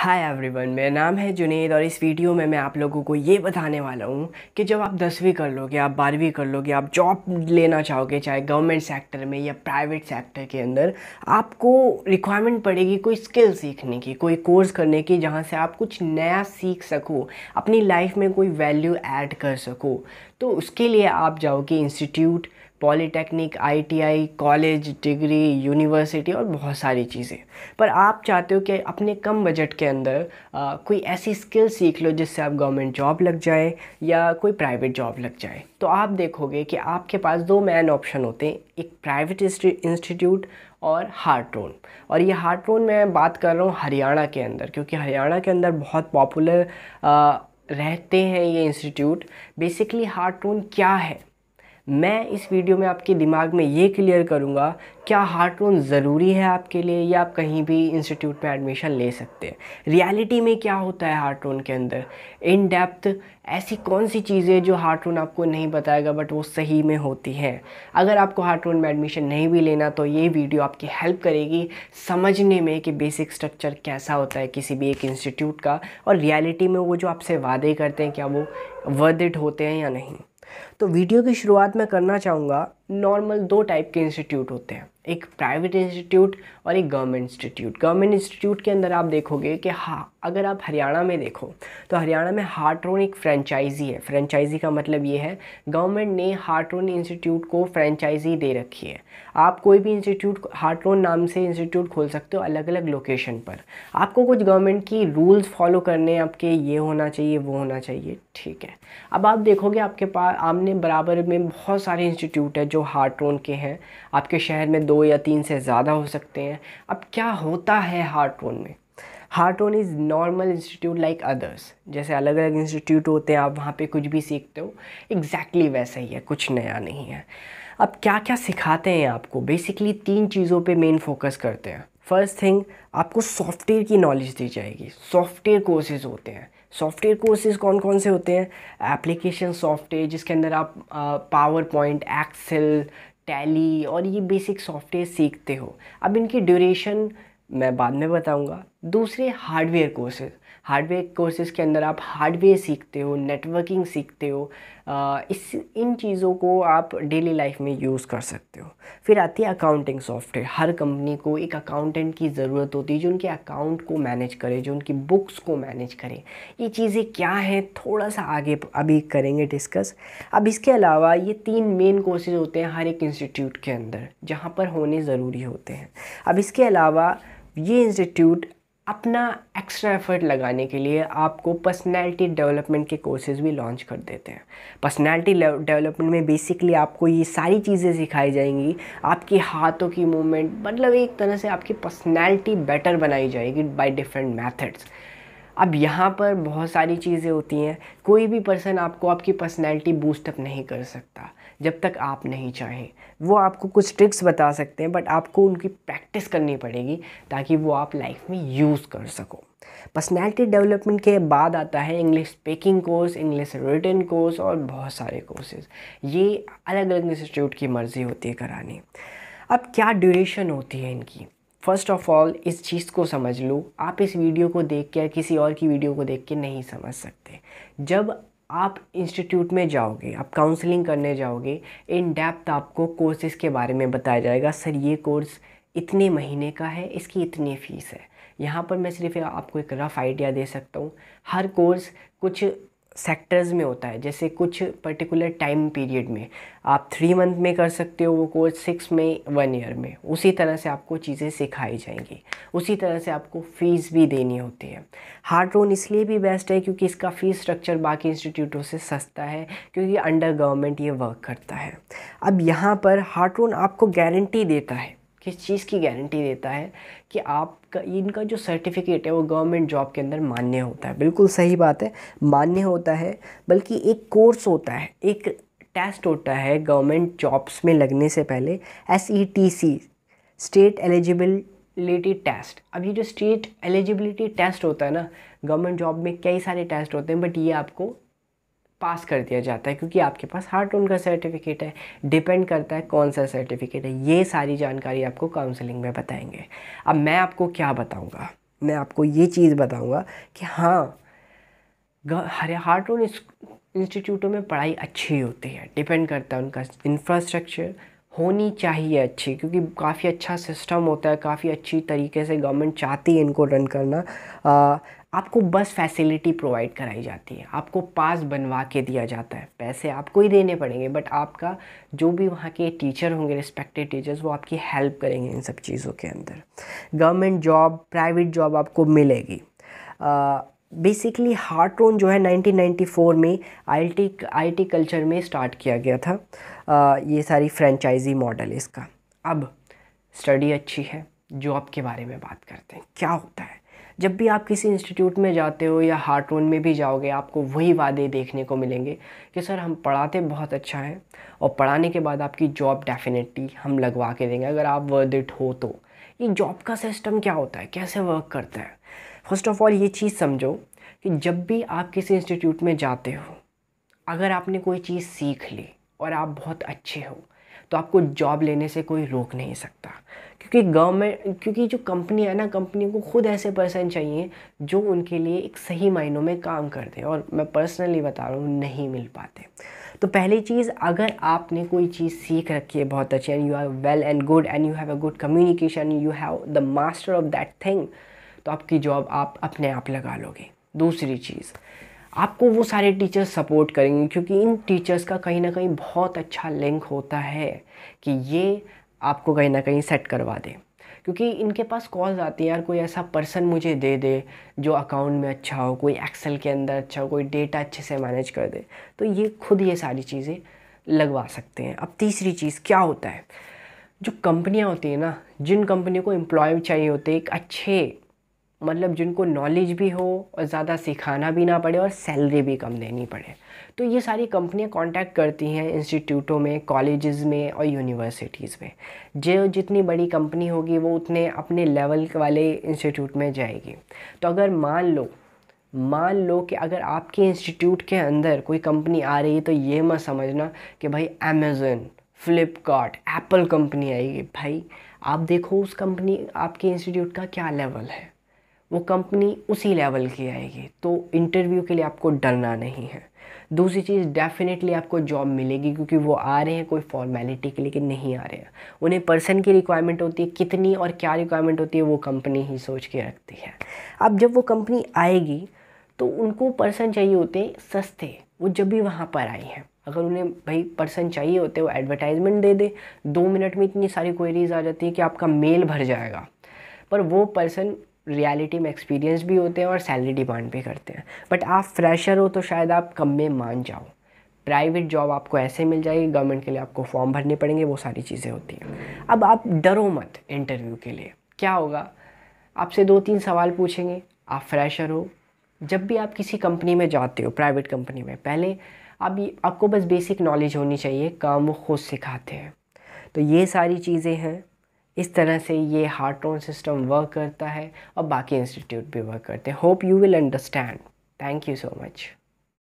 hi everyone मेरा नाम है जुनेद और इस वीडियो में मैं आप लोगों को ये बताने वाला हूँ कि जब आप दसवीं कर लोगे आप बारहवीं कर लोगे आप जॉब लेना चाहोगे चाहे गवर्नमेंट सेक्टर में या प्राइवेट सेक्टर के अंदर आपको रिक्वायरमेंट पड़ेगी कोई स्किल सीखने की कोई कोर्स करने की जहाँ से आप कुछ नया सीख सको अपनी लाइफ में कोई वैल्यू ऐड कर सको तो उसके लिए आप जाओगे institute polytechnic ITI, college degree university और बहुत सारी चीज़ें पर आप चाहते हो कि अपने कम बजट के अंदर आ, कोई ऐसी स्किल सीख लो जिससे आप गवर्नमेंट जॉब लग जाए या कोई प्राइवेट जॉब लग जाए तो आप देखोगे कि आपके पास दो मैन ऑप्शन होते हैं एक प्राइवेट इंस्टीट्यूट और रोन और ये हार्टरोन मैं बात कर रहा हूँ हरियाणा के अंदर क्योंकि हरियाणा के अंदर बहुत पॉपुलर रहते हैं ये इंस्टीट्यूट बेसिकली हार्टरोन क्या है मैं इस वीडियो में आपके दिमाग में ये क्लियर करूँगा क्या हार्ट लोन ज़रूरी है आपके लिए या आप कहीं भी इंस्टीट्यूट में एडमिशन ले सकते हैं रियलिटी में क्या होता है हार्ट लोन के अंदर इन डेप्थ ऐसी कौन सी चीज़ें जो हार्ट लोन आपको नहीं बताएगा बट वो सही में होती हैं अगर आपको हार्ट लोन में एडमिशन नहीं भी लेना तो ये वीडियो आपकी हेल्प करेगी समझने में कि बेसिक स्ट्रक्चर कैसा होता है किसी भी एक इंस्टीट्यूट का और रियलिटी में वो जो आपसे वादे करते हैं क्या वो वर्दिट होते हैं या नहीं तो वीडियो की शुरुआत में करना चाहूँगा नॉर्मल दो टाइप के इंस्टीट्यूट होते हैं एक प्राइवेट इंस्टीट्यूट और एक गवर्नमेंट इंस्टीट्यूट गवर्नमेंट इंस्टीट्यूट के अंदर आप देखोगे कि हाँ अगर आप हरियाणा में देखो तो हरियाणा में हार्ट्रोन एक फ्रेंचाइजी है फ्रेंचाइजी का मतलब ये है गवर्नमेंट ने हार्ट्रोन इंस्टीट्यूट को फ्रेंचाइजी दे रखी है आप कोई भी इंस्टीट्यूट हार्ट्रोन नाम से इंस्टीट्यूट खोल सकते हो अलग अलग लोकेशन पर आपको कुछ गवर्नमेंट की रूल्स फॉलो करने आपके ये होना चाहिए वो होना चाहिए ठीक है अब आप देखोगे आपके पास आमने बराबर में बहुत सारे इंस्टीट्यूट है जो हार्टोन के हैं आपके शहर में दो या तीन से ज़्यादा हो सकते हैं अब क्या होता है हार्टोन में Hartron is normal institute like others जैसे अलग अलग इंस्टीट्यूट होते हैं आप वहाँ पे कुछ भी सीखते हो एग्जैक्टली exactly वैसा ही है कुछ नया नहीं है अब क्या क्या सिखाते हैं आपको बेसिकली तीन चीज़ों पे मेन फोकस करते हैं फर्स्ट थिंग आपको सॉफ्टवेयर की नॉलेज दी जाएगी सॉफ्टवेयर कोर्सेज होते हैं सॉफ्टवेयर कोर्सेज कौन कौन से होते हैं एप्लीकेशन सॉफ्टवेयर जिसके अंदर आप पावर पॉइंट एक्सेल टैली और ये बेसिक सॉफ्टवेयर सीखते हो अब इनकी ड्यूरेशन मैं बाद में बताऊंगा दूसरे हार्डवेयर कोर्सेज हार्डवेयर कोर्सेज के अंदर आप हार्डवेयर सीखते हो नेटवर्किंग सीखते हो इस इन चीज़ों को आप डेली लाइफ में यूज़ कर सकते हो फिर आती है अकाउंटिंग सॉफ्टवेयर हर कंपनी को एक अकाउंटेंट की ज़रूरत होती है जो उनके अकाउंट को मैनेज करे जो उनकी बुक्स को मैनेज करे ये चीज़ें क्या हैं थोड़ा सा आगे अभी करेंगे डिस्कस अब इसके अलावा ये तीन मेन कोर्सेज होते हैं हर एक इंस्टीट्यूट के अंदर जहाँ पर होने ज़रूरी होते हैं अब इसके अलावा ये इंस्टीट्यूट अपना एक्स्ट्रा एफर्ट लगाने के लिए आपको पर्सनैलिटी डेवलपमेंट के कोर्सेज भी लॉन्च कर देते हैं पर्सनैलिटी डेवलपमेंट में बेसिकली आपको ये सारी चीज़ें सिखाई जाएंगी आपके हाथों की मूवमेंट मतलब एक तरह से आपकी पर्सनैलिटी बेटर बनाई जाएगी बाई डिफरेंट मैथड्स अब यहाँ पर बहुत सारी चीज़ें होती हैं कोई भी पर्सन आपको आपकी पर्सनैलिटी बूस्टअप नहीं कर सकता जब तक आप नहीं चाहें वो आपको कुछ ट्रिक्स बता सकते हैं बट आपको उनकी प्रैक्टिस करनी पड़ेगी ताकि वो आप लाइफ में यूज़ कर सको पर्सनैलिटी डेवलपमेंट के बाद आता है English speaking course English return course और बहुत सारे कोर्सेज ये अलग अलग इंस्टीट्यूट की मर्ज़ी होती है कराने अब क्या ड्यूरेशन होती है इनकी फर्स्ट ऑफ ऑल इस चीज़ को समझ लो आप इस वीडियो को देख के या किसी और की वीडियो को देख के नहीं समझ सकते जब आप इंस्टीट्यूट में जाओगे आप काउंसलिंग करने जाओगे इन डेप्थ आपको कोर्सेज़ के बारे में बताया जाएगा सर ये कोर्स इतने महीने का है इसकी इतनी फ़ीस है यहाँ पर मैं सिर्फ आपको एक रफ़ आइडिया दे सकता हूँ हर कोर्स कुछ सेक्टर्स में होता है जैसे कुछ पर्टिकुलर टाइम पीरियड में आप थ्री मंथ में कर सकते हो वो कोर्स सिक्स में वन ईयर में उसी तरह से आपको चीज़ें सिखाई जाएंगी उसी तरह से आपको फ़ीस भी देनी होती है हार्ड लोन इसलिए भी बेस्ट है क्योंकि इसका फ़ीस स्ट्रक्चर बाकी इंस्टीट्यूटों से सस्ता है क्योंकि अंडर गवर्नमेंट ये वर्क करता है अब यहाँ पर हार्ड लोन आपको गारंटी देता है इस चीज़ की गारंटी देता है कि आपका इनका जो सर्टिफिकेट है वो गवर्नमेंट जॉब के अंदर मान्य होता है बिल्कुल सही बात है मान्य होता है बल्कि एक कोर्स होता है एक टेस्ट होता है गवर्नमेंट जॉब्स में लगने से पहले S E T C state eligibility test अब ये जो स्टेट एलिजिबिलिटी टेस्ट होता है ना गवर्नमेंट जॉब में कई सारे टेस्ट होते हैं बट ये आपको पास कर दिया जाता है क्योंकि आपके पास हार्ट का सर्टिफिकेट है डिपेंड करता है कौन सा सर्टिफिकेट है ये सारी जानकारी आपको काउंसलिंग में बताएंगे अब मैं आपको क्या बताऊंगा मैं आपको ये चीज़ बताऊंगा कि हाँ हरे हार्ट टोन इंस्टीट्यूटों में पढ़ाई अच्छी होती है डिपेंड करता है उनका इंफ्रास्ट्रक्चर होनी चाहिए अच्छी क्योंकि काफ़ी अच्छा सिस्टम होता है काफ़ी अच्छी तरीके से गवर्नमेंट चाहती है इनको रन करना आ, आपको बस फैसिलिटी प्रोवाइड कराई जाती है आपको पास बनवा के दिया जाता है पैसे आपको ही देने पड़ेंगे बट आपका जो भी वहाँ के टीचर होंगे रिस्पेक्टेड टीचर्स वो आपकी हेल्प करेंगे इन सब चीज़ों के अंदर गवर्नमेंट जॉब प्राइवेट जॉब आपको मिलेगी बेसिकली हार्ट रोन जो है 1994 में I T I T culture में स्टार्ट किया गया था ये सारी फ्रेंचाइजी मॉडल इसका अब स्टडी अच्छी है जॉब के बारे में बात करते हैं क्या होता है जब भी आप किसी इंस्टीट्यूट में जाते हो या हार्टोन में भी जाओगे आपको वही वादे देखने को मिलेंगे कि सर हम पढ़ाते बहुत अच्छा है और पढ़ाने के बाद आपकी जॉब डेफिनेटली हम लगवा के देंगे अगर आप वर्द इट हो तो ये जॉब का सिस्टम क्या होता है कैसे वर्क करता है फर्स्ट ऑफ ऑल ये चीज़ समझो कि जब भी आप किसी इंस्टीट्यूट में जाते हो अगर आपने कोई चीज़ सीख ली और आप बहुत अच्छे हो तो आपको जॉब लेने से कोई रोक नहीं सकता क्योंकि गवर्नमेंट क्योंकि जो कंपनी है ना कंपनी को खुद ऐसे पर्सन चाहिए जो उनके लिए एक सही मायनों में काम कर दे और मैं पर्सनली बता रहा हूँ नहीं मिल पाते तो पहली चीज़ अगर आपने कोई चीज़ सीख रखी है बहुत अच्छी and you are well and good and you have a good communication you have the master of that thing तो आपकी जॉब आप अपने आप लगा लोगे दूसरी चीज़ आपको वो सारे टीचर्स सपोर्ट करेंगे क्योंकि इन टीचर्स का कहीं ना कहीं बहुत अच्छा लिंक होता है कि ये आपको कहीं ना कहीं सेट करवा दे क्योंकि इनके पास कॉल्स आती है यार कोई ऐसा पर्सन मुझे दे दे जो अकाउंट में अच्छा हो कोई एक्सेल के अंदर अच्छा हो कोई डेटा अच्छे से मैनेज कर दे तो ये खुद ये सारी चीज़ें लगवा सकते हैं अब तीसरी चीज़ क्या होता है जो कंपनियाँ होती हैं ना जिन कंपनियों को एम्प्लॉय चाहिए होते हैं एक अच्छे मतलब जिनको नॉलेज भी हो और ज़्यादा सिखाना भी ना पड़े और सैलरी भी कम देनी पड़े तो ये सारी कंपनियाँ कांटेक्ट करती हैं इंस्टीट्यूटों में कॉलेजेस में और यूनिवर्सिटीज़ में जो जितनी बड़ी कंपनी होगी वो उतने अपने लेवल वाले इंस्टीट्यूट में जाएगी तो अगर मान लो मान लो कि अगर आपके इंस्टीट्यूट के अंदर कोई कंपनी आ रही है तो ये मत समझना कि भाई अमेज़न फ्लिपकार्ट एप्पल कंपनी आएगी भाई आप देखो उस कंपनी आपके इंस्टीट्यूट का क्या लेवल है वो कंपनी उसी लेवल की आएगी तो इंटरव्यू के लिए आपको डरना नहीं है दूसरी चीज़ डेफिनेटली आपको जॉब मिलेगी क्योंकि वो आ रहे हैं कोई फॉर्मेलिटी के लेकिन नहीं आ रहे हैं उन्हें पर्सन की रिक्वायरमेंट होती है कितनी और क्या रिक्वायरमेंट होती है वो कंपनी ही सोच के रखती है अब जब वो कंपनी आएगी तो उनको पर्सन चाहिए होते हैं सस्ते वो जब भी वहाँ पर आई हैं अगर उन्हें भाई पर्सन चाहिए होते वो एडवर्टाइजमेंट दे दे दो मिनट में इतनी सारी क्वेरीज आ जाती है कि आपका मेल भर जाएगा पर वो पर्सन रियलिटी में एक्सपीरियंस भी होते हैं और सैलरी डिमांड भी करते हैं बट आप फ्रेशर हो तो शायद आप कम में मान जाओ प्राइवेट जॉब आपको ऐसे मिल जाएगी गवर्नमेंट के लिए आपको फॉर्म भरने पड़ेंगे वो सारी चीज़ें होती हैं अब आप डरो मत इंटरव्यू के लिए क्या होगा आपसे दो तीन सवाल पूछेंगे आप फ्रेशर हो जब भी आप किसी कंपनी में जाते हो प्राइवेट कंपनी में पहले आप आपको बस बेसिक नॉलेज होनी चाहिए काम वो खुद सिखाते हैं तो ये सारी चीज़ें हैं इस तरह से ये हार्ट टोन सिस्टम वर्क करता है और बाकी इंस्टीट्यूट भी वर्क करते हैं hope you will understand thank you so much